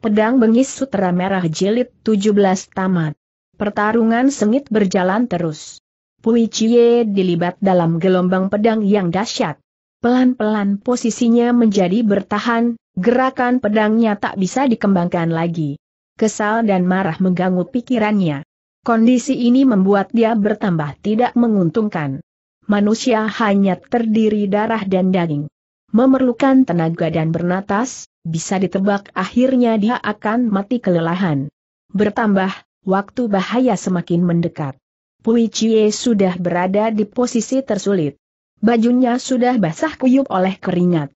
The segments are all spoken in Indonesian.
Pedang Bengis Sutra Merah Jilid 17 Tamat. Pertarungan sengit berjalan terus. Pui Chie dilibat dalam gelombang pedang yang dahsyat. Pelan-pelan posisinya menjadi bertahan, gerakan pedangnya tak bisa dikembangkan lagi. Kesal dan marah mengganggu pikirannya. Kondisi ini membuat dia bertambah tidak menguntungkan. Manusia hanya terdiri darah dan daging memerlukan tenaga dan bernatas, bisa ditebak akhirnya dia akan mati kelelahan. Bertambah, waktu bahaya semakin mendekat. Pui Chie sudah berada di posisi tersulit. Bajunya sudah basah kuyup oleh keringat.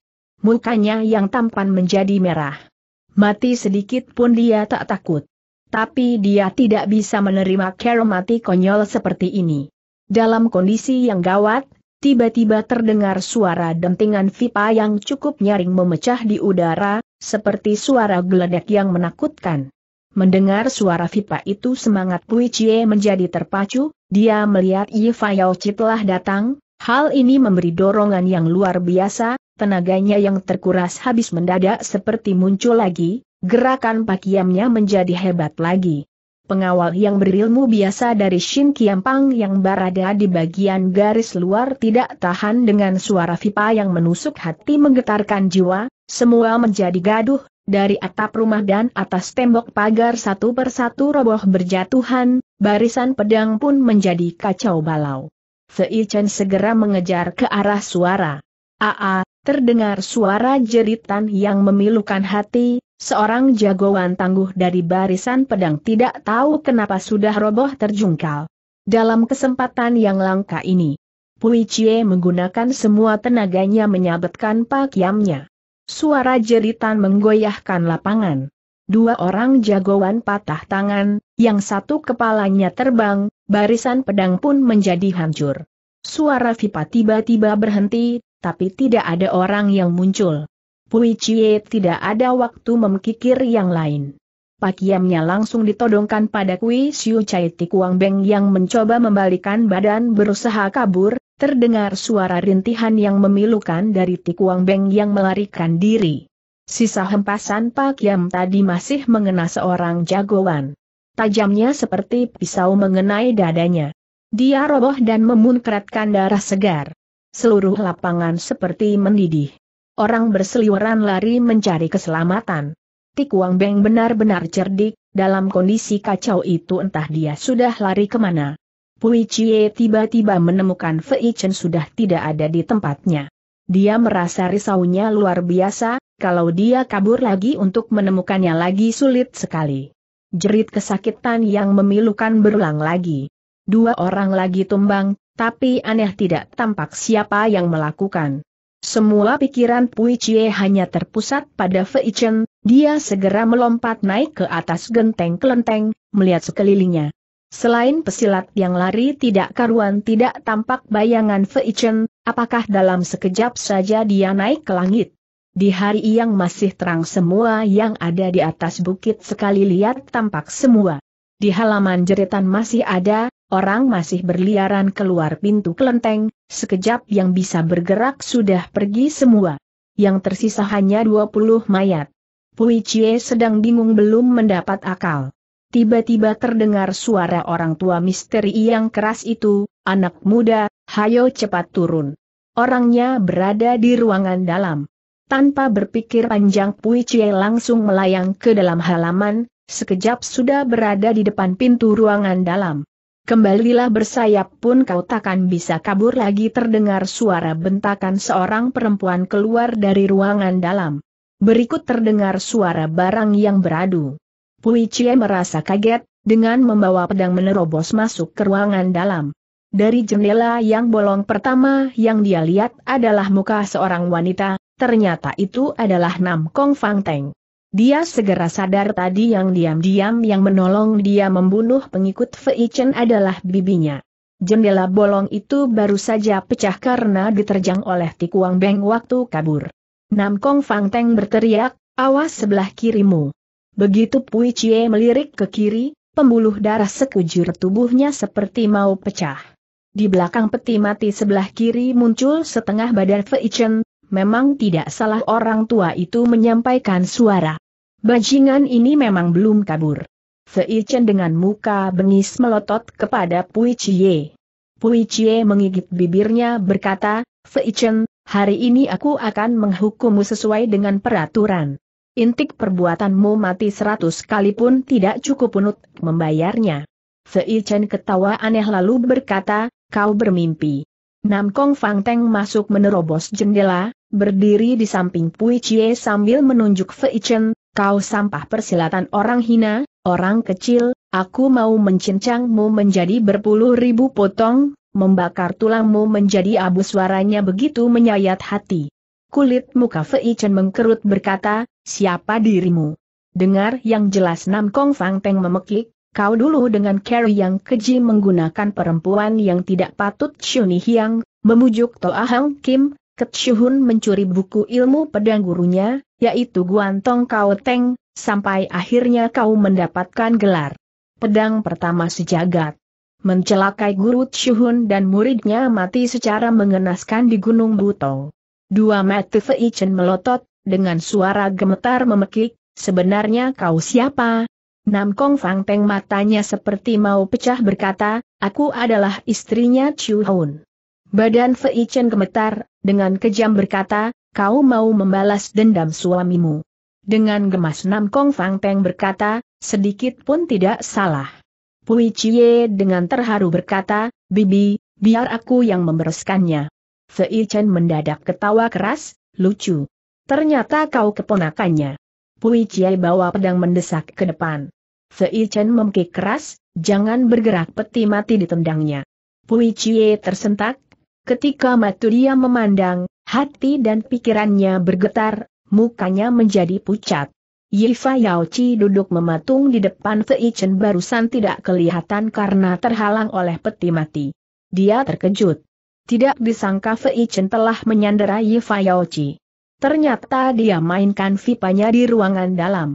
Mukanya yang tampan menjadi merah. Mati sedikit pun dia tak takut. Tapi dia tidak bisa menerima Carol mati konyol seperti ini. Dalam kondisi yang gawat, tiba-tiba terdengar suara dentingan vipa yang cukup nyaring memecah di udara, seperti suara geledek yang menakutkan. Mendengar suara vipa itu semangat Pui Chie menjadi terpacu, dia melihat Yifa Yaochi telah datang, hal ini memberi dorongan yang luar biasa, tenaganya yang terkuras habis mendadak seperti muncul lagi, gerakan pakiamnya menjadi hebat lagi pengawal yang berilmu biasa dari Shin Kiampang yang berada di bagian garis luar tidak tahan dengan suara Vipa yang menusuk hati menggetarkan jiwa, semua menjadi gaduh, dari atap rumah dan atas tembok pagar satu persatu roboh berjatuhan, barisan pedang pun menjadi kacau balau. Fei Chen segera mengejar ke arah suara. Aa, terdengar suara jeritan yang memilukan hati, Seorang jagoan tangguh dari barisan pedang tidak tahu kenapa sudah roboh terjungkal. Dalam kesempatan yang langka ini, Pui Chie menggunakan semua tenaganya menyabetkan pakiamnya. Suara jeritan menggoyahkan lapangan. Dua orang jagoan patah tangan, yang satu kepalanya terbang, barisan pedang pun menjadi hancur. Suara Vipa tiba-tiba berhenti, tapi tidak ada orang yang muncul. Pui Chie tidak ada waktu memikir yang lain. Pakiamnya langsung ditodongkan pada Kui Siu Chai Kuang Beng yang mencoba membalikan badan berusaha kabur, terdengar suara rintihan yang memilukan dari Kuang Beng yang melarikan diri. Sisa hempasan Pakiam tadi masih mengena seorang jagoan. Tajamnya seperti pisau mengenai dadanya. Dia roboh dan memunkratkan darah segar. Seluruh lapangan seperti mendidih. Orang berseliweran lari mencari keselamatan. Tik Wang Beng benar-benar cerdik, dalam kondisi kacau itu entah dia sudah lari kemana. Pui Chie tiba-tiba menemukan Fei Chen sudah tidak ada di tempatnya. Dia merasa risaunya luar biasa, kalau dia kabur lagi untuk menemukannya lagi sulit sekali. Jerit kesakitan yang memilukan berulang lagi. Dua orang lagi tumbang, tapi aneh tidak tampak siapa yang melakukan. Semua pikiran Pui Chie hanya terpusat pada Fei Chen, dia segera melompat naik ke atas genteng kelenteng, melihat sekelilingnya. Selain pesilat yang lari tidak karuan tidak tampak bayangan Fei Chen, apakah dalam sekejap saja dia naik ke langit? Di hari yang masih terang semua yang ada di atas bukit sekali lihat tampak semua. Di halaman jeritan masih ada, orang masih berliaran keluar pintu kelenteng, sekejap yang bisa bergerak sudah pergi semua. Yang tersisa hanya 20 mayat. Pui Chie sedang bingung belum mendapat akal. Tiba-tiba terdengar suara orang tua misteri yang keras itu, anak muda, hayo cepat turun. Orangnya berada di ruangan dalam. Tanpa berpikir panjang Pui Chie langsung melayang ke dalam halaman, sekejap sudah berada di depan pintu ruangan dalam. Kembalilah bersayap pun kau takkan bisa kabur lagi terdengar suara bentakan seorang perempuan keluar dari ruangan dalam. Berikut terdengar suara barang yang beradu. Pui Cie merasa kaget, dengan membawa pedang menerobos masuk ke ruangan dalam. Dari jendela yang bolong pertama yang dia lihat adalah muka seorang wanita, ternyata itu adalah Nam Kong Fang Teng. Dia segera sadar tadi yang diam-diam yang menolong dia membunuh pengikut Fei Chen adalah bibinya. Jendela bolong itu baru saja pecah karena diterjang oleh Tikuang Beng waktu kabur. Nam Kong Fang Teng berteriak, awas sebelah kirimu. Begitu Pui Chie melirik ke kiri, pembuluh darah sekujur tubuhnya seperti mau pecah. Di belakang peti mati sebelah kiri muncul setengah badan Fei Chen, memang tidak salah orang tua itu menyampaikan suara. Bajingan ini memang belum kabur. Fei Chen dengan muka bengis melotot kepada Pui Chie. Pui Chie mengigit bibirnya berkata, Fei Chen, hari ini aku akan menghukummu sesuai dengan peraturan. Intik perbuatanmu mati seratus kali pun tidak cukup punut membayarnya. Fei Chen ketawa aneh lalu berkata, kau bermimpi. Nam Kong Fang Teng masuk menerobos jendela, berdiri di samping Pui Chie sambil menunjuk Fei Chen, kau sampah persilatan orang hina, orang kecil, aku mau mencincangmu menjadi berpuluh ribu potong, membakar tulangmu menjadi abu suaranya begitu menyayat hati. Kulit muka Fei Chen mengkerut berkata, siapa dirimu? Dengar yang jelas Nam Kong Fang Teng memekik, kau dulu dengan Carrie yang keji menggunakan perempuan yang tidak patut Shuni Hiang, memujuk Toa Hang Kim, Ketsuhun mencuri buku ilmu pedang gurunya, yaitu Guantong Kao Teng, sampai akhirnya kau mendapatkan gelar pedang pertama sejagat. Mencelakai guru Shuhun dan muridnya mati secara mengenaskan di Gunung Butong. Dua mata Fei Chen melotot, dengan suara gemetar memekik, sebenarnya kau siapa? Nam Kong Fang Teng matanya seperti mau pecah berkata, aku adalah istrinya Chu Hun. Badan Fei Chen gemetar, dengan kejam berkata, kau mau membalas dendam suamimu. Dengan gemas Nam Kong Fang Peng berkata, sedikit pun tidak salah. Pui Chie dengan terharu berkata, Bibi, biar aku yang membereskannya. Fei Chen mendadak ketawa keras, lucu. Ternyata kau keponakannya. Pui Chie bawa pedang mendesak ke depan. Fei Chen memkik keras, jangan bergerak peti mati ditendangnya. Pui Chie tersentak, Ketika Maturia memandang, hati dan pikirannya bergetar, mukanya menjadi pucat. Yifa Yaochi duduk mematung di depan Feichen barusan tidak kelihatan karena terhalang oleh peti mati. Dia terkejut. Tidak disangka Feichen telah menyandera Yifa Yaochi. Ternyata dia mainkan vipanya di ruangan dalam.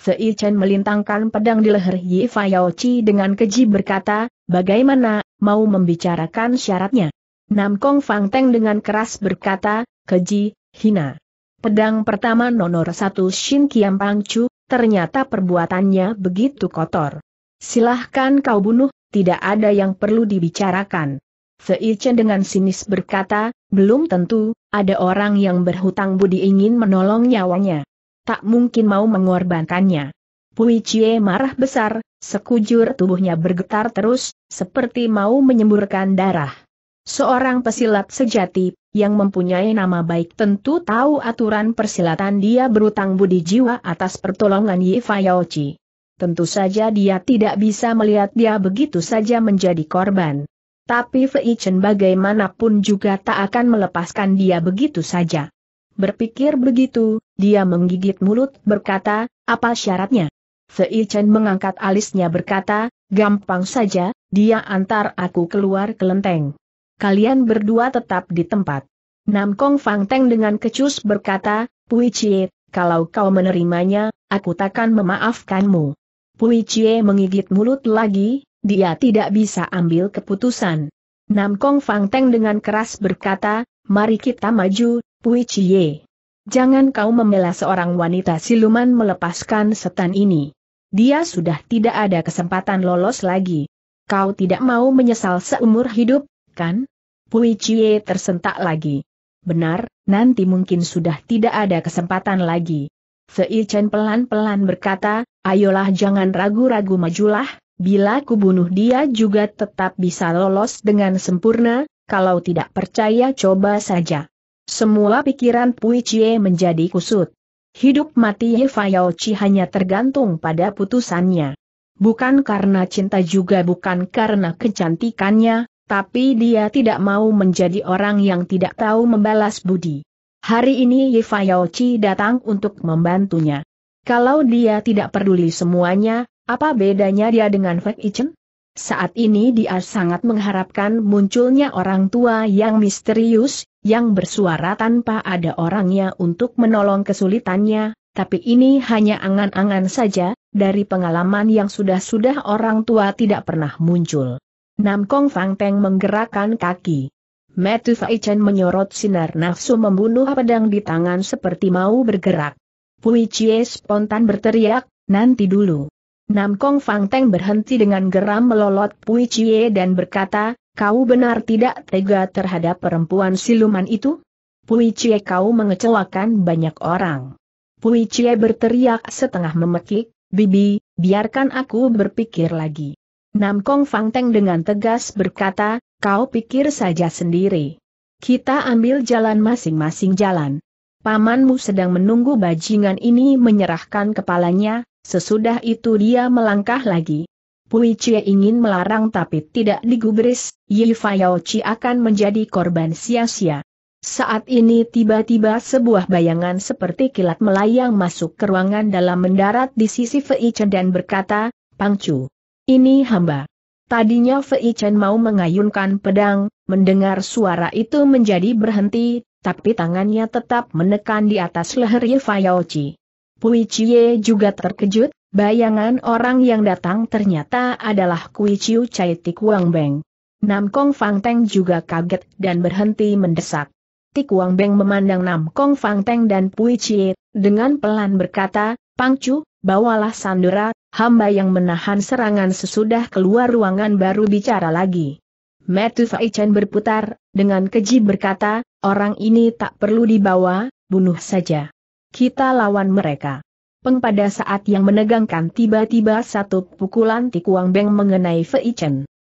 Feichen melintangkan pedang di leher Yifa Yaochi dengan keji berkata, bagaimana, mau membicarakan syaratnya. Nam Kong Fang Teng dengan keras berkata, keji, hina. Pedang pertama nomor satu Shin Kiam Pang Chu, ternyata perbuatannya begitu kotor. Silahkan kau bunuh, tidak ada yang perlu dibicarakan. Fei Chen dengan sinis berkata, belum tentu, ada orang yang berhutang budi ingin menolong nyawanya. Tak mungkin mau mengorbankannya. Pui Chie marah besar, sekujur tubuhnya bergetar terus, seperti mau menyemburkan darah. Seorang pesilat sejati, yang mempunyai nama baik tentu tahu aturan persilatan dia berutang budi jiwa atas pertolongan Yi Fayaochi. Tentu saja dia tidak bisa melihat dia begitu saja menjadi korban. Tapi Fei Chen bagaimanapun juga tak akan melepaskan dia begitu saja. Berpikir begitu, dia menggigit mulut berkata, apa syaratnya? Fei Chen mengangkat alisnya berkata, gampang saja, dia antar aku keluar kelenteng kalian berdua tetap di tempat. Nam Kong Fang Teng dengan kecus berkata, Pui Chie, kalau kau menerimanya, aku takkan memaafkanmu. Pui Chie mengigit mulut lagi, dia tidak bisa ambil keputusan. Nam Kong Fang Teng dengan keras berkata, mari kita maju, Pui Chie. Jangan kau membela seorang wanita siluman melepaskan setan ini. Dia sudah tidak ada kesempatan lolos lagi. Kau tidak mau menyesal seumur hidup, kan? Pui Chie tersentak lagi. Benar, nanti mungkin sudah tidak ada kesempatan lagi. Fei Chen pelan-pelan berkata, ayolah jangan ragu-ragu majulah, bila kubunuh dia juga tetap bisa lolos dengan sempurna, kalau tidak percaya coba saja. Semua pikiran Pui Chie menjadi kusut. Hidup mati Ye Fayao Chi hanya tergantung pada putusannya. Bukan karena cinta juga bukan karena kecantikannya, tapi dia tidak mau menjadi orang yang tidak tahu membalas budi. Hari ini Yifayaochi datang untuk membantunya. Kalau dia tidak peduli semuanya, apa bedanya dia dengan Fek Ichen? Saat ini dia sangat mengharapkan munculnya orang tua yang misterius, yang bersuara tanpa ada orangnya untuk menolong kesulitannya, tapi ini hanya angan-angan saja, dari pengalaman yang sudah-sudah orang tua tidak pernah muncul. Nam Kong Fang Teng menggerakkan kaki. Metu Fai Chen menyorot sinar nafsu membunuh pedang di tangan seperti mau bergerak. Pui Chie spontan berteriak, nanti dulu. Nam Kong Fang Teng berhenti dengan geram melolot Pui Chie dan berkata, kau benar tidak tega terhadap perempuan siluman itu? Pui Chie kau mengecewakan banyak orang. Pui Chie berteriak setengah memekik, Bibi, biarkan aku berpikir lagi. Nam Kong Fang Teng dengan tegas berkata, kau pikir saja sendiri. Kita ambil jalan masing-masing jalan. Pamanmu sedang menunggu bajingan ini menyerahkan kepalanya, sesudah itu dia melangkah lagi. Pui Chie ingin melarang tapi tidak digubris, Yi Fayao Chi akan menjadi korban sia-sia. Saat ini tiba-tiba sebuah bayangan seperti kilat melayang masuk ke ruangan dalam mendarat di sisi Fei Chen dan berkata, Pang Chu. Ini hamba. Tadinya Fei Chen mau mengayunkan pedang, mendengar suara itu menjadi berhenti, tapi tangannya tetap menekan di atas leher Ye Pu Pui Chie juga terkejut, bayangan orang yang datang ternyata adalah Kui Chiu Chai Tik Wang Beng. Nam Kong Fang Teng juga kaget dan berhenti mendesak. Tik Wang Beng memandang Nam Kong Fang Teng dan Pui Chie, dengan pelan berkata, Pang Chu, bawalah Sandera, hamba yang menahan serangan sesudah keluar ruangan baru bicara lagi. Metu Chen berputar, dengan keji berkata, orang ini tak perlu dibawa, bunuh saja. Kita lawan mereka. Peng pada saat yang menegangkan tiba-tiba satu pukulan Tikuang Beng mengenai Fei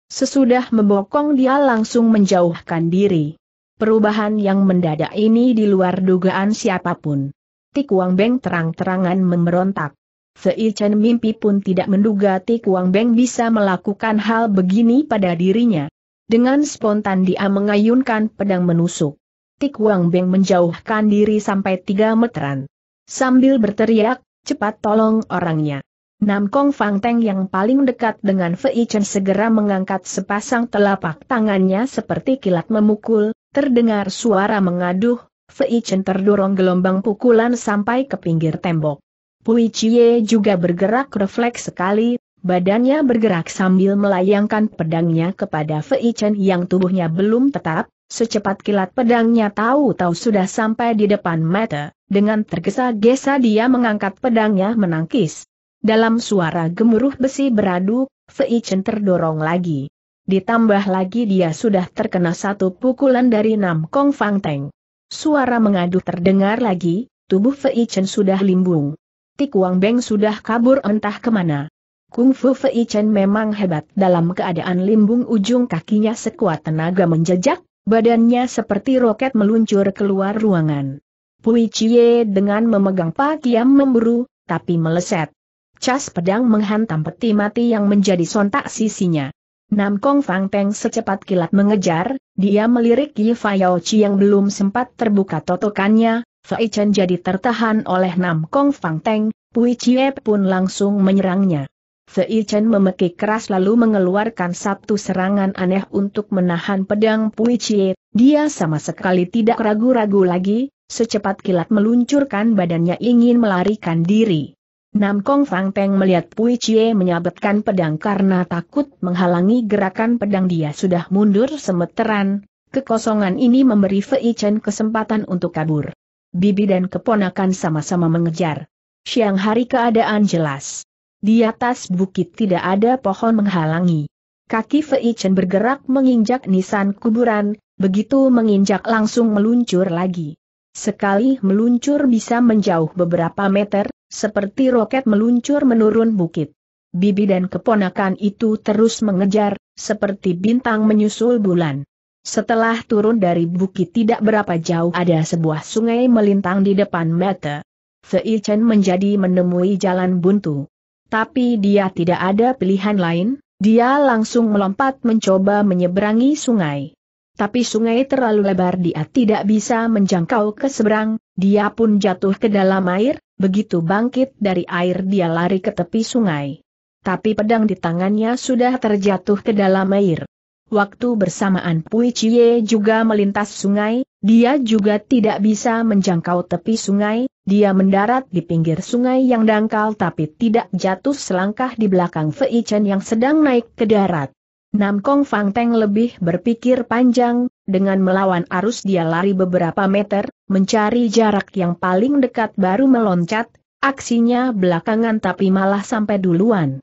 Sesudah membokong dia langsung menjauhkan diri. Perubahan yang mendadak ini di luar dugaan siapapun. Tikuang Beng terang-terangan memberontak. Fei Chen mimpi pun tidak menduga Tik Wang Beng bisa melakukan hal begini pada dirinya. Dengan spontan dia mengayunkan pedang menusuk. Tik Wang Beng menjauhkan diri sampai tiga meteran. Sambil berteriak, cepat tolong orangnya. Nam Kong Fang Teng yang paling dekat dengan Fei Chen segera mengangkat sepasang telapak tangannya seperti kilat memukul, terdengar suara mengaduh, Fei Chen terdorong gelombang pukulan sampai ke pinggir tembok. Pui Chie juga bergerak refleks sekali, badannya bergerak sambil melayangkan pedangnya kepada Fei Chen yang tubuhnya belum tetap, secepat kilat pedangnya tahu-tahu sudah sampai di depan mata, dengan tergesa-gesa dia mengangkat pedangnya menangkis. Dalam suara gemuruh besi beradu, Fei Chen terdorong lagi. Ditambah lagi dia sudah terkena satu pukulan dari Nam Kong Fang Teng. Suara mengadu terdengar lagi, tubuh Fei Chen sudah limbung. Tik Wang Beng sudah kabur entah kemana. Kung Fu Fei Chen memang hebat dalam keadaan limbung ujung kakinya sekuat tenaga menjejak, badannya seperti roket meluncur keluar ruangan. Pui Chie dengan memegang Yam memburu, tapi meleset. Cas pedang menghantam peti mati yang menjadi sontak sisinya. Nam Kong Fang Peng secepat kilat mengejar, dia melirik Yi Fayao Chi yang belum sempat terbuka totokannya, Sai Chen jadi tertahan oleh Nam Kong Fang Teng, Pui Chie pun langsung menyerangnya. Fei Chen memekik keras lalu mengeluarkan satu serangan aneh untuk menahan pedang Pui Chie, dia sama sekali tidak ragu-ragu lagi, secepat kilat meluncurkan badannya ingin melarikan diri. Nam Kong Fang Teng melihat Pui Chie menyabetkan pedang karena takut menghalangi gerakan pedang dia sudah mundur semeteran, kekosongan ini memberi Fei Chen kesempatan untuk kabur bibi dan keponakan sama-sama mengejar. Siang hari keadaan jelas. Di atas bukit tidak ada pohon menghalangi. Kaki Fei Chen bergerak menginjak nisan kuburan, begitu menginjak langsung meluncur lagi. Sekali meluncur bisa menjauh beberapa meter, seperti roket meluncur menurun bukit. Bibi dan keponakan itu terus mengejar, seperti bintang menyusul bulan. Setelah turun dari bukit tidak berapa jauh ada sebuah sungai melintang di depan mata. Fei Chen menjadi menemui jalan buntu. Tapi dia tidak ada pilihan lain, dia langsung melompat mencoba menyeberangi sungai. Tapi sungai terlalu lebar dia tidak bisa menjangkau ke seberang, dia pun jatuh ke dalam air, begitu bangkit dari air dia lari ke tepi sungai. Tapi pedang di tangannya sudah terjatuh ke dalam air. Waktu bersamaan Pui Chie juga melintas sungai, dia juga tidak bisa menjangkau tepi sungai, dia mendarat di pinggir sungai yang dangkal tapi tidak jatuh selangkah di belakang Fei Chen yang sedang naik ke darat. Nam Kong Fang Teng lebih berpikir panjang, dengan melawan arus dia lari beberapa meter, mencari jarak yang paling dekat baru meloncat, aksinya belakangan tapi malah sampai duluan.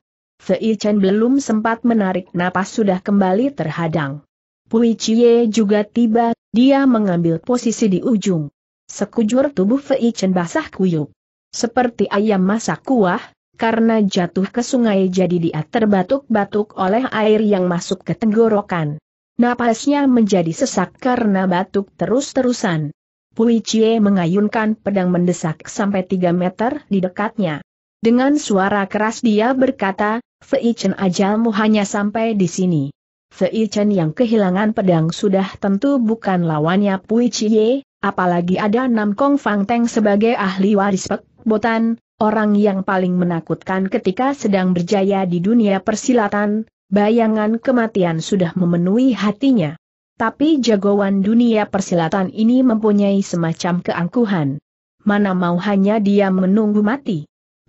Fei Chen belum sempat menarik napas sudah kembali terhadang. Pui Chie juga tiba, dia mengambil posisi di ujung. Sekujur tubuh Fei Chen basah kuyup. Seperti ayam masak kuah, karena jatuh ke sungai jadi dia terbatuk-batuk oleh air yang masuk ke tenggorokan. Napasnya menjadi sesak karena batuk terus-terusan. Pui Chie mengayunkan pedang mendesak sampai 3 meter di dekatnya. Dengan suara keras dia berkata, Fei Chen ajalmu hanya sampai di sini. Fei Chen yang kehilangan pedang sudah tentu bukan lawannya Pui Chie, apalagi ada Nam Kong Fang Teng sebagai ahli waris pek, botan, orang yang paling menakutkan ketika sedang berjaya di dunia persilatan, bayangan kematian sudah memenuhi hatinya. Tapi jagoan dunia persilatan ini mempunyai semacam keangkuhan. Mana mau hanya dia menunggu mati.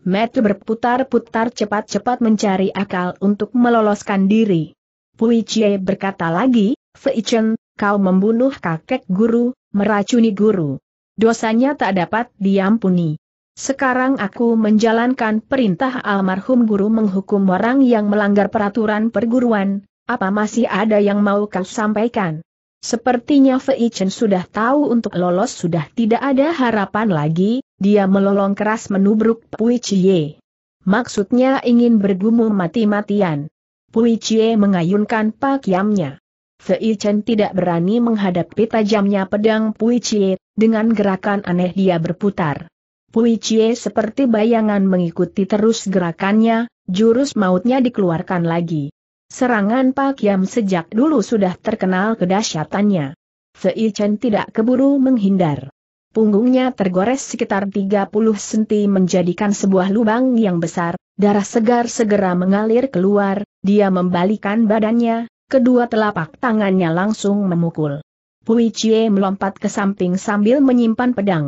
Matt berputar-putar cepat-cepat mencari akal untuk meloloskan diri. Pui Chie berkata lagi, Fei Chen, kau membunuh kakek guru, meracuni guru. Dosanya tak dapat diampuni. Sekarang aku menjalankan perintah almarhum guru menghukum orang yang melanggar peraturan perguruan, apa masih ada yang mau kau sampaikan? Sepertinya Fei Chen sudah tahu untuk lolos sudah tidak ada harapan lagi, dia melolong keras menubruk Pui Chie. Maksudnya ingin bergumul mati-matian. Pui Chie mengayunkan pakiamnya. Fei Chen tidak berani menghadapi tajamnya pedang Pui Chie, dengan gerakan aneh dia berputar. Pui Chie seperti bayangan mengikuti terus gerakannya, jurus mautnya dikeluarkan lagi. Serangan Pak Yam sejak dulu sudah terkenal kedahsyatannya. Fei Chen tidak keburu menghindar. Punggungnya tergores sekitar 30 cm menjadikan sebuah lubang yang besar, darah segar segera mengalir keluar, dia membalikan badannya, kedua telapak tangannya langsung memukul. Pui Chie melompat ke samping sambil menyimpan pedang.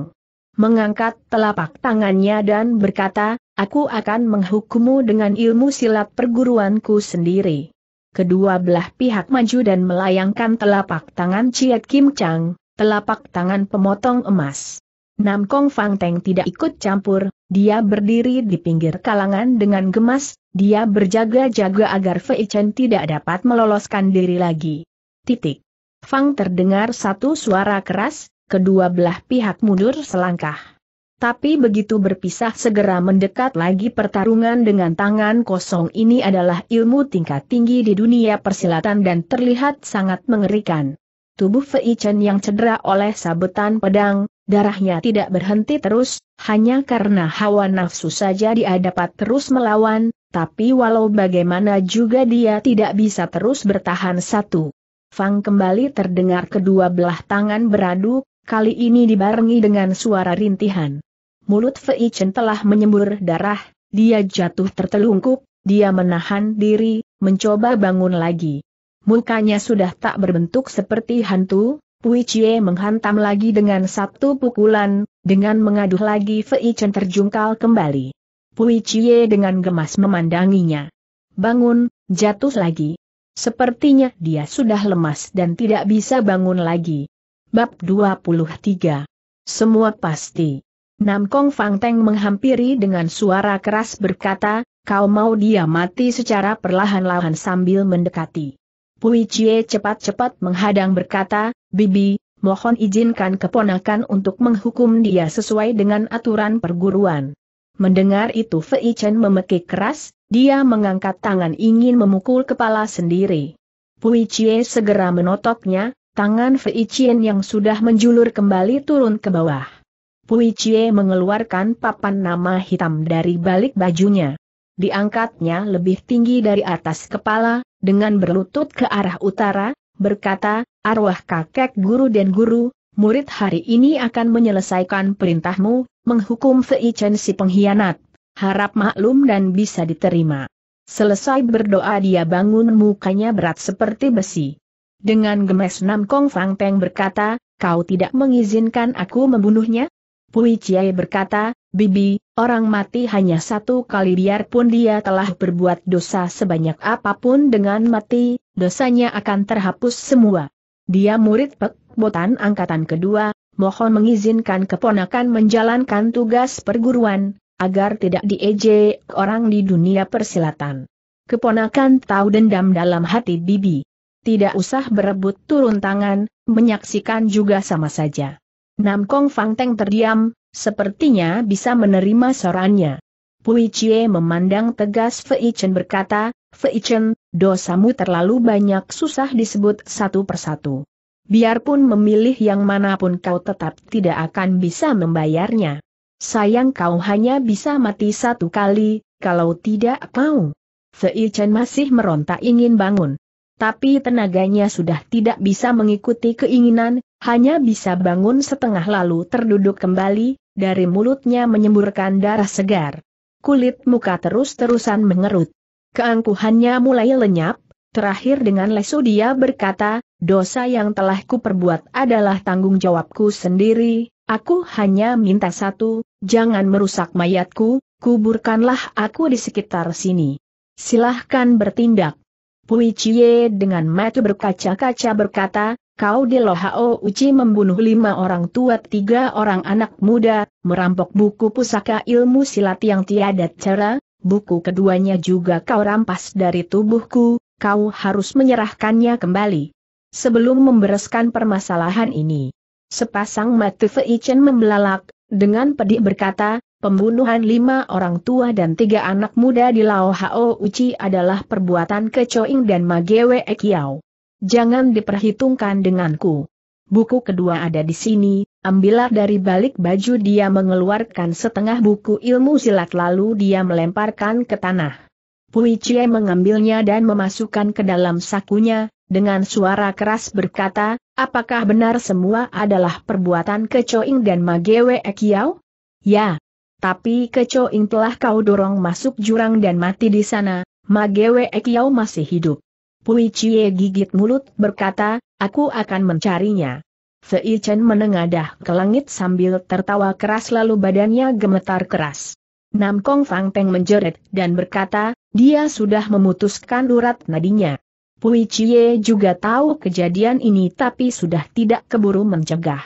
Mengangkat telapak tangannya dan berkata, Aku akan menghukummu dengan ilmu silat perguruanku sendiri. Kedua belah pihak maju dan melayangkan telapak tangan Ciet Kim Chang, telapak tangan pemotong emas. Nam Kong Fang Teng tidak ikut campur, dia berdiri di pinggir kalangan dengan gemas, dia berjaga-jaga agar Fei Chen tidak dapat meloloskan diri lagi. Titik. Fang terdengar satu suara keras, kedua belah pihak mundur selangkah tapi begitu berpisah segera mendekat lagi pertarungan dengan tangan kosong ini adalah ilmu tingkat tinggi di dunia persilatan dan terlihat sangat mengerikan. Tubuh Fei Chen yang cedera oleh sabetan pedang, darahnya tidak berhenti terus, hanya karena hawa nafsu saja dia dapat terus melawan, tapi walau bagaimana juga dia tidak bisa terus bertahan satu. Fang kembali terdengar kedua belah tangan beradu, kali ini dibarengi dengan suara rintihan mulut Fei Chen telah menyembur darah, dia jatuh tertelungkup, dia menahan diri, mencoba bangun lagi. Mukanya sudah tak berbentuk seperti hantu, Pui Chie menghantam lagi dengan satu pukulan, dengan mengaduh lagi Fei Chen terjungkal kembali. Pui Chie dengan gemas memandanginya. Bangun, jatuh lagi. Sepertinya dia sudah lemas dan tidak bisa bangun lagi. Bab 23. Semua pasti. Nam Kong Fang Teng menghampiri dengan suara keras berkata, kau mau dia mati secara perlahan-lahan sambil mendekati. Pui Chie cepat-cepat menghadang berkata, Bibi, mohon izinkan keponakan untuk menghukum dia sesuai dengan aturan perguruan. Mendengar itu Fei Chen memekik keras, dia mengangkat tangan ingin memukul kepala sendiri. Pui Chie segera menotoknya, tangan Fei Chen yang sudah menjulur kembali turun ke bawah. Pui Chie mengeluarkan papan nama hitam dari balik bajunya. Diangkatnya lebih tinggi dari atas kepala, dengan berlutut ke arah utara, berkata, arwah kakek guru dan guru, murid hari ini akan menyelesaikan perintahmu, menghukum Fei Chen si pengkhianat. Harap maklum dan bisa diterima. Selesai berdoa dia bangun mukanya berat seperti besi. Dengan gemes Nam Kong Fang Peng berkata, kau tidak mengizinkan aku membunuhnya? Pui Chiai berkata, Bibi, orang mati hanya satu kali biarpun dia telah berbuat dosa sebanyak apapun dengan mati, dosanya akan terhapus semua. Dia murid Pek Botan angkatan kedua, mohon mengizinkan keponakan menjalankan tugas perguruan, agar tidak diejek orang di dunia persilatan. Keponakan tahu dendam dalam hati Bibi. Tidak usah berebut turun tangan, menyaksikan juga sama saja. Nam Kong Fang Teng terdiam, sepertinya bisa menerima sorannya. Pui Chie memandang tegas Fei Chen berkata, Fei Chen, dosamu terlalu banyak susah disebut satu persatu. Biarpun memilih yang manapun kau tetap tidak akan bisa membayarnya. Sayang kau hanya bisa mati satu kali, kalau tidak kau. Fei Chen masih meronta ingin bangun. Tapi tenaganya sudah tidak bisa mengikuti keinginan, hanya bisa bangun setengah lalu terduduk kembali, dari mulutnya menyemburkan darah segar. Kulit muka terus-terusan mengerut. Keangkuhannya mulai lenyap, terakhir dengan lesu dia berkata, dosa yang telah kuperbuat adalah tanggung jawabku sendiri, aku hanya minta satu, jangan merusak mayatku, kuburkanlah aku di sekitar sini. Silahkan bertindak. Pui Chie dengan mata berkaca-kaca berkata, Kau di Lohao Uci membunuh lima orang tua tiga orang anak muda, merampok buku pusaka ilmu silat yang tiada cara, buku keduanya juga kau rampas dari tubuhku, kau harus menyerahkannya kembali. Sebelum membereskan permasalahan ini, sepasang mati Fei Chen membelalak, dengan pedih berkata, pembunuhan lima orang tua dan tiga anak muda di Lao Hao Uci adalah perbuatan kecoing dan Magewe ekiau. Jangan diperhitungkan denganku. Buku kedua ada di sini, ambillah dari balik baju dia mengeluarkan setengah buku ilmu silat lalu dia melemparkan ke tanah. Pui Cie mengambilnya dan memasukkan ke dalam sakunya, dengan suara keras berkata, apakah benar semua adalah perbuatan Kecoing dan Magewe Ekiau? Ya. Tapi Kecoing telah kau dorong masuk jurang dan mati di sana, Magewe Ekiau masih hidup. Pui Chie gigit mulut, berkata, aku akan mencarinya. Fei Chen menengadah ke langit sambil tertawa keras lalu badannya gemetar keras. Nam Kong Fang Peng menjerit dan berkata, dia sudah memutuskan urat nadinya. Pui Chie juga tahu kejadian ini tapi sudah tidak keburu mencegah.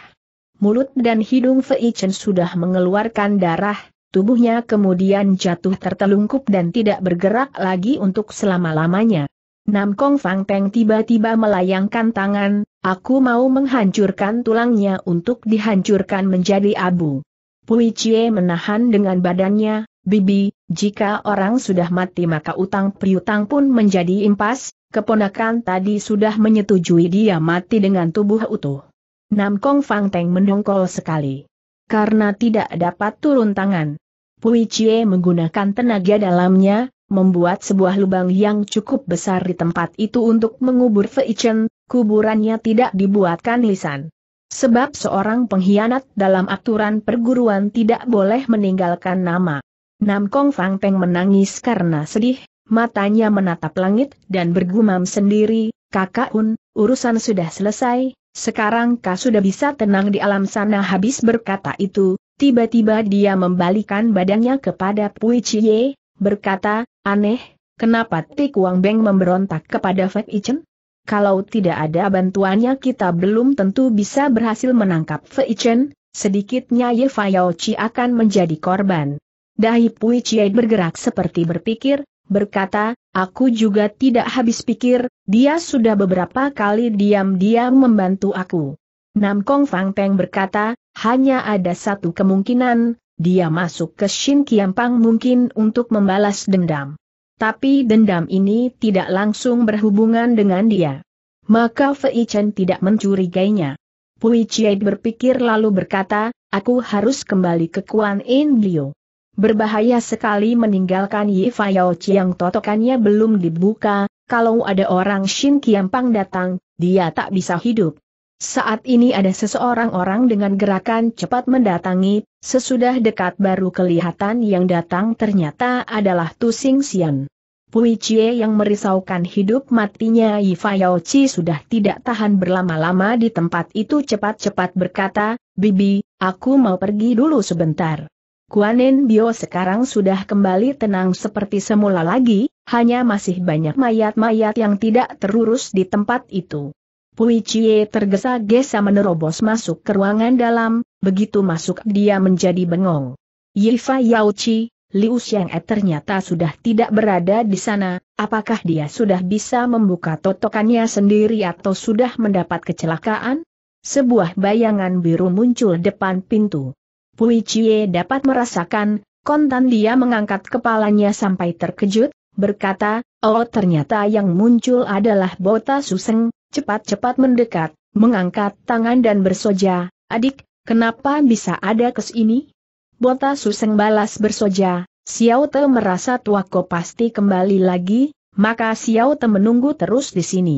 Mulut dan hidung Fei Chen sudah mengeluarkan darah, tubuhnya kemudian jatuh tertelungkup dan tidak bergerak lagi untuk selama-lamanya. Nam Kong Fang Peng tiba-tiba melayangkan tangan, aku mau menghancurkan tulangnya untuk dihancurkan menjadi abu. Pui Chie menahan dengan badannya, Bibi, jika orang sudah mati maka utang priutang pun menjadi impas, keponakan tadi sudah menyetujui dia mati dengan tubuh utuh. Nam Kong Fang Teng mendongkol sekali. Karena tidak dapat turun tangan. Pui Chie menggunakan tenaga dalamnya, membuat sebuah lubang yang cukup besar di tempat itu untuk mengubur Feichen, kuburannya tidak dibuatkan lisan. Sebab seorang pengkhianat dalam aturan perguruan tidak boleh meninggalkan nama. Nam Kong Fang Peng menangis karena sedih, matanya menatap langit dan bergumam sendiri, Kakak Un, urusan sudah selesai, sekarang kau sudah bisa tenang di alam sana habis berkata itu, tiba-tiba dia membalikan badannya kepada Pui Chie, berkata, aneh, kenapa Tik Wang Beng memberontak kepada Fek Ichen? Kalau tidak ada bantuannya kita belum tentu bisa berhasil menangkap Fei Ichen, sedikitnya Ye Fayao Chi akan menjadi korban. Dahi Pui Chie bergerak seperti berpikir, berkata, aku juga tidak habis pikir, dia sudah beberapa kali diam-diam membantu aku. Nam Kong Fang Peng berkata, hanya ada satu kemungkinan, dia masuk ke Shin Kiampang mungkin untuk membalas dendam. Tapi dendam ini tidak langsung berhubungan dengan dia. Maka Fei Chen tidak mencurigainya. Pui Chie berpikir lalu berkata, aku harus kembali ke Kuan In Liu. Berbahaya sekali meninggalkan Yi Fayao Chiang totokannya belum dibuka, kalau ada orang Shin Kiampang datang, dia tak bisa hidup. Saat ini ada seseorang orang dengan gerakan cepat mendatangi, sesudah dekat baru kelihatan yang datang ternyata adalah Tu Sing Xian. Pui Chie yang merisaukan hidup matinya Yifa Yao Chi sudah tidak tahan berlama-lama di tempat itu cepat-cepat berkata, Bibi, aku mau pergi dulu sebentar. Kuanin Bio sekarang sudah kembali tenang seperti semula lagi, hanya masih banyak mayat-mayat yang tidak terurus di tempat itu. Pui Chie tergesa-gesa menerobos masuk ke ruangan dalam, begitu masuk dia menjadi bengong. Yifa Chi, Liu Xiang E ternyata sudah tidak berada di sana, apakah dia sudah bisa membuka totokannya sendiri atau sudah mendapat kecelakaan? Sebuah bayangan biru muncul depan pintu. Pui Chie dapat merasakan, kontan dia mengangkat kepalanya sampai terkejut, berkata, oh ternyata yang muncul adalah Bota Suseng, cepat-cepat mendekat, mengangkat tangan dan bersoja, adik, kenapa bisa ada kes ini? Bota Suseng balas bersoja, Xiao Te merasa tuako pasti kembali lagi, maka Xiao Te menunggu terus di sini.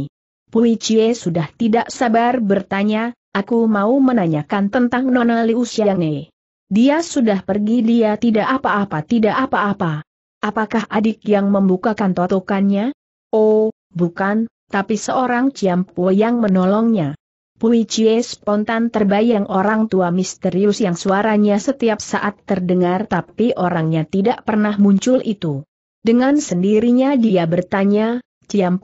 Pui Chie sudah tidak sabar bertanya, aku mau menanyakan tentang Nona Liu Xiange. Dia sudah pergi dia tidak apa-apa tidak apa-apa. Apakah adik yang membuka kantotokannya? Oh, bukan, tapi seorang Ciampo yang menolongnya. Pui Chie spontan terbayang orang tua misterius yang suaranya setiap saat terdengar tapi orangnya tidak pernah muncul itu. Dengan sendirinya dia bertanya,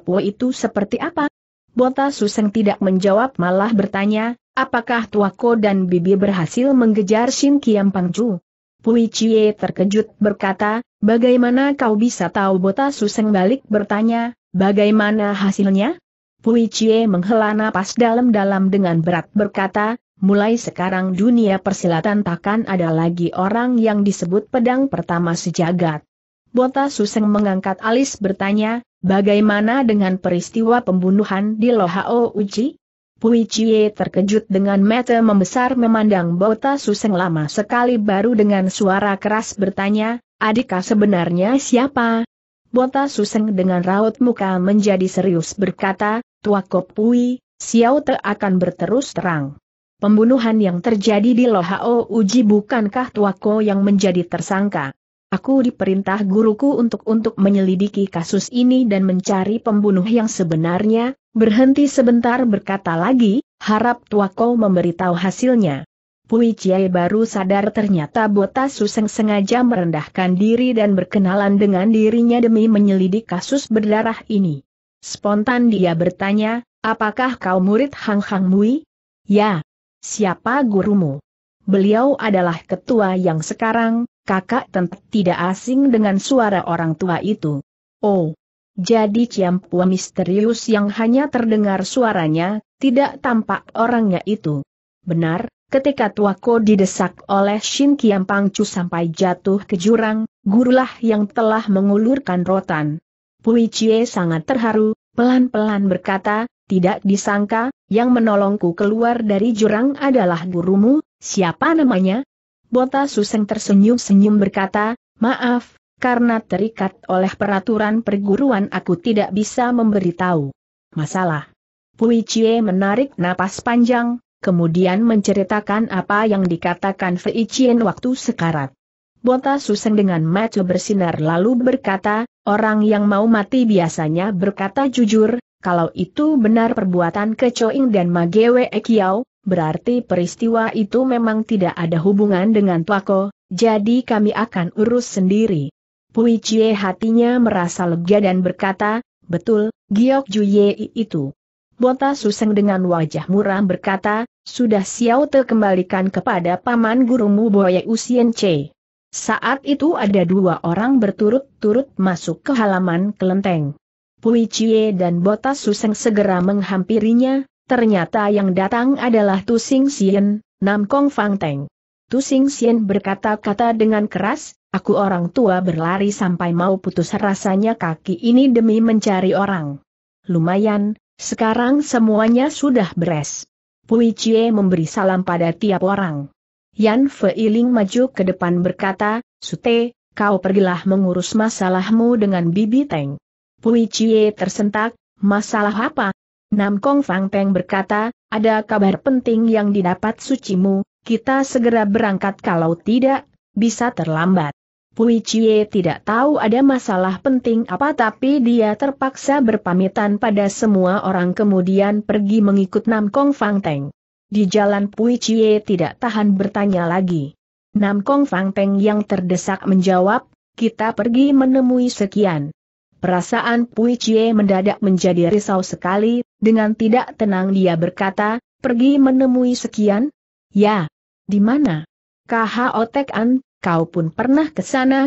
Pue itu seperti apa? Bota Suseng tidak menjawab malah bertanya, apakah tuako dan bibi berhasil mengejar Shin Kiam Pangju? Pui Chie terkejut berkata, bagaimana kau bisa tahu Bota Suseng balik bertanya, Bagaimana hasilnya? Pui Chie menghela napas dalam-dalam dengan berat berkata, mulai sekarang dunia persilatan takkan ada lagi orang yang disebut pedang pertama sejagat. Bota Suseng mengangkat alis bertanya, bagaimana dengan peristiwa pembunuhan di Lohao Uji? Pui Chie terkejut dengan mata membesar memandang Bota Suseng lama sekali baru dengan suara keras bertanya, adikah sebenarnya siapa Bota Suseng dengan raut muka menjadi serius berkata, Tua Kopui, Xiao Te akan berterus terang. Pembunuhan yang terjadi di Lohao Uji bukankah Tuako yang menjadi tersangka? Aku diperintah guruku untuk untuk menyelidiki kasus ini dan mencari pembunuh yang sebenarnya, berhenti sebentar berkata lagi, harap Tuako memberitahu hasilnya. Pui Chie baru sadar ternyata Bota Suseng sengaja merendahkan diri dan berkenalan dengan dirinya demi menyelidik kasus berdarah ini. Spontan dia bertanya, apakah kau murid Hang Hang Mui? Ya. Siapa gurumu? Beliau adalah ketua yang sekarang, kakak tentu tidak asing dengan suara orang tua itu. Oh. Jadi Ciampua misterius yang hanya terdengar suaranya, tidak tampak orangnya itu. Benar, Ketika Tuako didesak oleh Shin Kiam Pangcu sampai jatuh ke jurang, gurulah yang telah mengulurkan rotan. Pui Chie sangat terharu, pelan-pelan berkata, tidak disangka, yang menolongku keluar dari jurang adalah gurumu, siapa namanya? Bota Suseng tersenyum-senyum berkata, maaf, karena terikat oleh peraturan perguruan aku tidak bisa memberitahu. Masalah. Pui Chie menarik napas panjang, kemudian menceritakan apa yang dikatakan Fei Chien waktu sekarat. Bota Suseng dengan mata bersinar lalu berkata, orang yang mau mati biasanya berkata jujur, kalau itu benar perbuatan kecoing dan magewe ekiau, berarti peristiwa itu memang tidak ada hubungan dengan Tuako, jadi kami akan urus sendiri. Pui Chie hatinya merasa lega dan berkata, betul, Giok Juye itu. Bota Suseng dengan wajah muram berkata, sudah Xiao Te kembalikan kepada paman gurumu Boye Usien C. Saat itu ada dua orang berturut-turut masuk ke halaman kelenteng. Pui Chie dan Botas Suseng segera menghampirinya, ternyata yang datang adalah Tu Sing Sien, Nam Kong Fang Teng. Tu Sing Sien berkata-kata dengan keras, aku orang tua berlari sampai mau putus rasanya kaki ini demi mencari orang. Lumayan, sekarang semuanya sudah beres. Pui Chie memberi salam pada tiap orang. Yan Feiling maju ke depan berkata, Sute, kau pergilah mengurus masalahmu dengan Bibi Teng. Pui Chie tersentak, masalah apa? Nam Kong Fang Teng berkata, ada kabar penting yang didapat sucimu, kita segera berangkat kalau tidak, bisa terlambat. Pui Chie tidak tahu ada masalah penting apa tapi dia terpaksa berpamitan pada semua orang kemudian pergi mengikut Nam Kong Fang Teng. Di jalan Pui Chie tidak tahan bertanya lagi. Nam Kong Fang Teng yang terdesak menjawab, kita pergi menemui sekian. Perasaan Pui Chie mendadak menjadi risau sekali, dengan tidak tenang dia berkata, pergi menemui sekian? Ya. Di mana? Kha Otek An, Kau pun pernah ke sana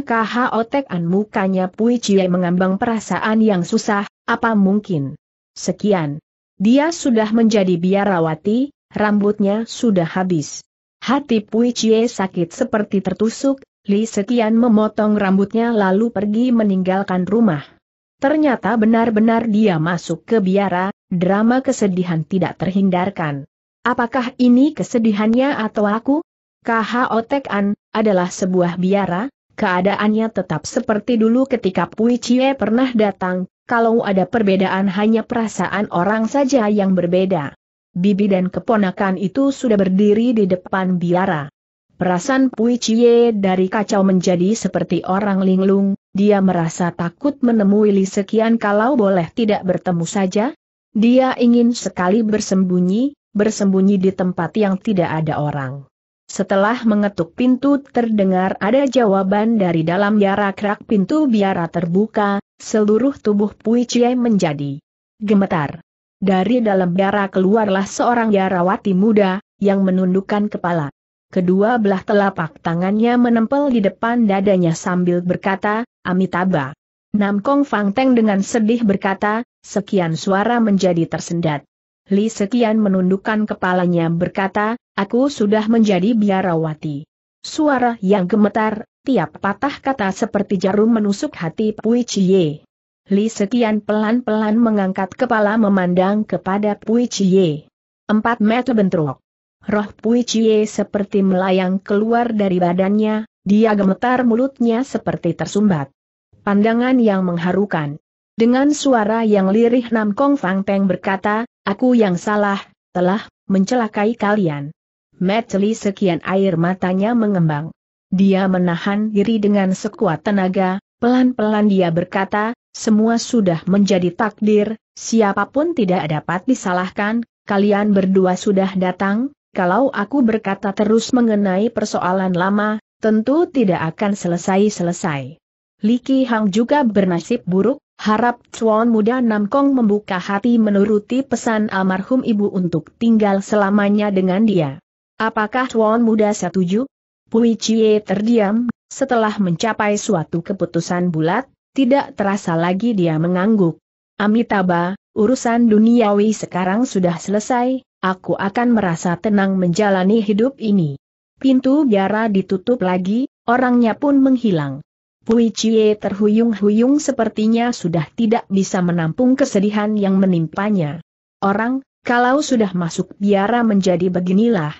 Otek An mukanya Pui Cie mengambang perasaan yang susah, apa mungkin? Sekian. Dia sudah menjadi biarawati, rambutnya sudah habis. Hati Pui Cie sakit seperti tertusuk, Li Setian memotong rambutnya lalu pergi meninggalkan rumah. Ternyata benar-benar dia masuk ke biara, drama kesedihan tidak terhindarkan. Apakah ini kesedihannya atau aku? otekan, adalah sebuah biara, keadaannya tetap seperti dulu ketika Pui Chie pernah datang, kalau ada perbedaan hanya perasaan orang saja yang berbeda. Bibi dan keponakan itu sudah berdiri di depan biara. Perasaan Pui Chie dari kacau menjadi seperti orang linglung, dia merasa takut menemui Li Sekian kalau boleh tidak bertemu saja. Dia ingin sekali bersembunyi, bersembunyi di tempat yang tidak ada orang. Setelah mengetuk pintu terdengar ada jawaban dari dalam jarak rak pintu biara terbuka, seluruh tubuh Pui Cie menjadi gemetar. Dari dalam biara keluarlah seorang biarawati muda, yang menundukkan kepala. Kedua belah telapak tangannya menempel di depan dadanya sambil berkata, Amitabha. Namkong Fang Teng dengan sedih berkata, sekian suara menjadi tersendat. Li Sekian menundukkan kepalanya berkata, aku sudah menjadi biarawati. Suara yang gemetar, tiap patah kata seperti jarum menusuk hati Pui Chie. Li Sekian pelan-pelan mengangkat kepala memandang kepada Pui Chie. Empat meter bentrok. Roh Pui Chie seperti melayang keluar dari badannya, dia gemetar mulutnya seperti tersumbat. Pandangan yang mengharukan. Dengan suara yang lirih Nam Kong Fang Peng berkata, aku yang salah, telah mencelakai kalian. Metli sekian air matanya mengembang. Dia menahan diri dengan sekuat tenaga, pelan-pelan dia berkata, semua sudah menjadi takdir, siapapun tidak dapat disalahkan, kalian berdua sudah datang, kalau aku berkata terus mengenai persoalan lama, tentu tidak akan selesai-selesai. Liki Hang juga bernasib buruk, Harap Chuan Muda Namkong membuka hati menuruti pesan almarhum ibu untuk tinggal selamanya dengan dia. Apakah Chuan Muda setuju? Pui Chie terdiam, setelah mencapai suatu keputusan bulat, tidak terasa lagi dia mengangguk. Amitabha, urusan duniawi sekarang sudah selesai, aku akan merasa tenang menjalani hidup ini. Pintu biara ditutup lagi, orangnya pun menghilang. Pui Chie terhuyung-huyung sepertinya sudah tidak bisa menampung kesedihan yang menimpanya. Orang, kalau sudah masuk biara menjadi beginilah.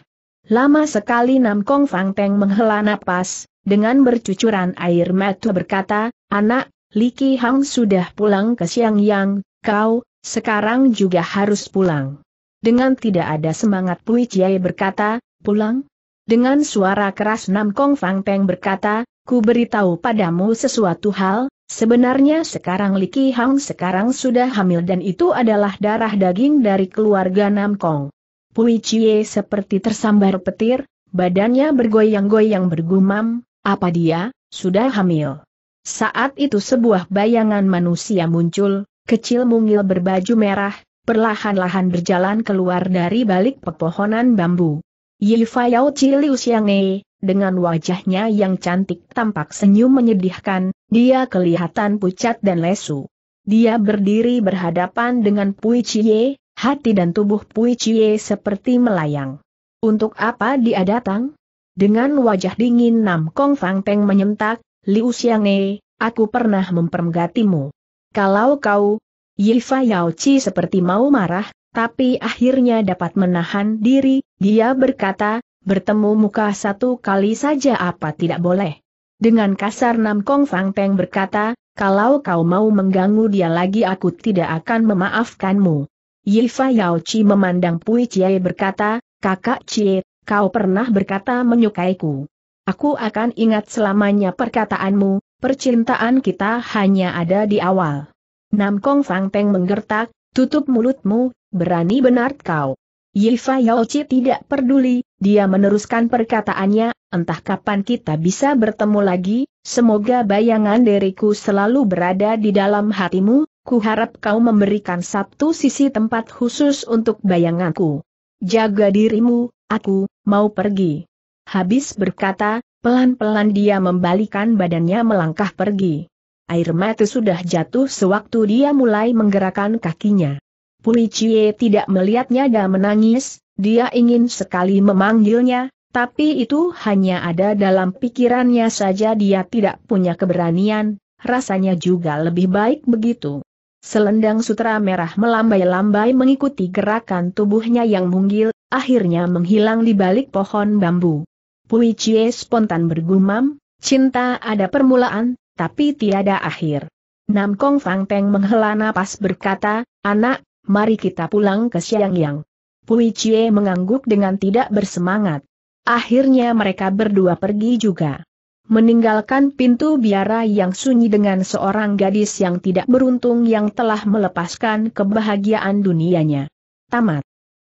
Lama sekali Nam Kong Fang Peng menghela napas, dengan bercucuran air mata berkata, Anak, Li Ki Hang sudah pulang ke Siang Yang, kau, sekarang juga harus pulang. Dengan tidak ada semangat Pui Chie berkata, pulang? Dengan suara keras Nam Kong Fang Peng berkata, Ku beritahu padamu sesuatu hal, sebenarnya sekarang Liki Hang sekarang sudah hamil dan itu adalah darah daging dari keluarga Nam Namkong. Pui Chie seperti tersambar petir, badannya bergoyang-goyang bergumam, apa dia, sudah hamil. Saat itu sebuah bayangan manusia muncul, kecil mungil berbaju merah, perlahan-lahan berjalan keluar dari balik pepohonan bambu. Yifayao Ciliu Siange, dengan wajahnya yang cantik tampak senyum menyedihkan, dia kelihatan pucat dan lesu. Dia berdiri berhadapan dengan Pui Chie, hati dan tubuh Pui Chie seperti melayang. Untuk apa dia datang? Dengan wajah dingin Nam Kong Fang Peng menyentak, Liu Xiange, eh, aku pernah mempergatimu. Kalau kau, Yifa Yao Chi seperti mau marah, tapi akhirnya dapat menahan diri, dia berkata, Bertemu muka satu kali saja apa tidak boleh. Dengan kasar Nam Kong Fang Peng berkata, kalau kau mau mengganggu dia lagi aku tidak akan memaafkanmu. Yifa Yao Chi memandang Pui Chie berkata, kakak Chie, kau pernah berkata menyukaiku. Aku akan ingat selamanya perkataanmu, percintaan kita hanya ada di awal. Nam Kong Fang Peng menggertak, tutup mulutmu, berani benar kau. Yifa Yaochi tidak peduli, dia meneruskan perkataannya, entah kapan kita bisa bertemu lagi, semoga bayangan diriku selalu berada di dalam hatimu, kuharap kau memberikan satu sisi tempat khusus untuk bayanganku. Jaga dirimu, aku, mau pergi. Habis berkata, pelan-pelan dia membalikan badannya melangkah pergi. Air mata sudah jatuh sewaktu dia mulai menggerakkan kakinya. Pui Chie tidak melihatnya dan menangis, dia ingin sekali memanggilnya, tapi itu hanya ada dalam pikirannya saja dia tidak punya keberanian, rasanya juga lebih baik begitu. Selendang sutra merah melambai-lambai mengikuti gerakan tubuhnya yang mungil, akhirnya menghilang di balik pohon bambu. Pui Chie spontan bergumam, cinta ada permulaan, tapi tiada akhir. Nam Kong Fang Peng menghela napas berkata, anak, mari kita pulang ke Xiangyang. Pui Chie mengangguk dengan tidak bersemangat. Akhirnya mereka berdua pergi juga. Meninggalkan pintu biara yang sunyi dengan seorang gadis yang tidak beruntung yang telah melepaskan kebahagiaan dunianya. Tamat.